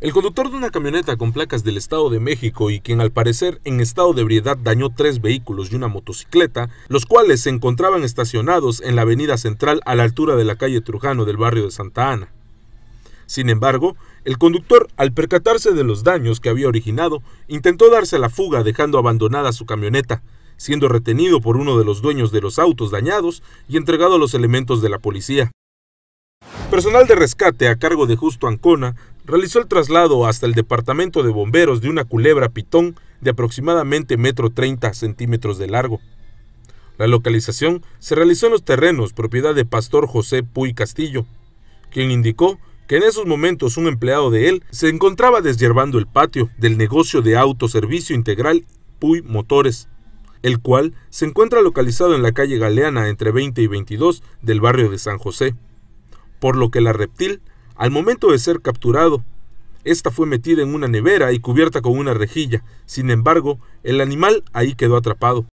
El conductor de una camioneta con placas del Estado de México y quien al parecer en estado de ebriedad dañó tres vehículos y una motocicleta, los cuales se encontraban estacionados en la avenida central a la altura de la calle Trujano del barrio de Santa Ana. Sin embargo, el conductor, al percatarse de los daños que había originado, intentó darse a la fuga dejando abandonada su camioneta, siendo retenido por uno de los dueños de los autos dañados y entregado a los elementos de la policía. Personal de rescate a cargo de Justo Ancona realizó el traslado hasta el departamento de bomberos de una culebra pitón de aproximadamente metro 30 centímetros de largo. La localización se realizó en los terrenos propiedad de Pastor José Puy Castillo, quien indicó que en esos momentos un empleado de él se encontraba deshierbando el patio del negocio de autoservicio integral Puy Motores, el cual se encuentra localizado en la calle Galeana entre 20 y 22 del barrio de San José por lo que la reptil, al momento de ser capturado, esta fue metida en una nevera y cubierta con una rejilla. Sin embargo, el animal ahí quedó atrapado.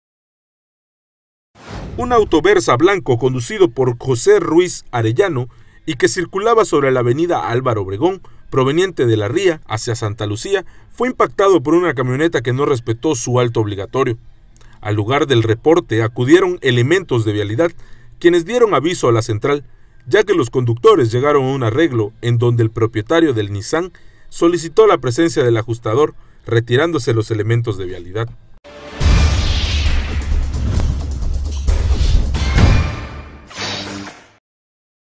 Un autoversa blanco conducido por José Ruiz Arellano y que circulaba sobre la avenida Álvaro Obregón, proveniente de La Ría hacia Santa Lucía, fue impactado por una camioneta que no respetó su alto obligatorio. Al lugar del reporte acudieron elementos de vialidad, quienes dieron aviso a la central, ya que los conductores llegaron a un arreglo en donde el propietario del Nissan solicitó la presencia del ajustador, retirándose los elementos de vialidad.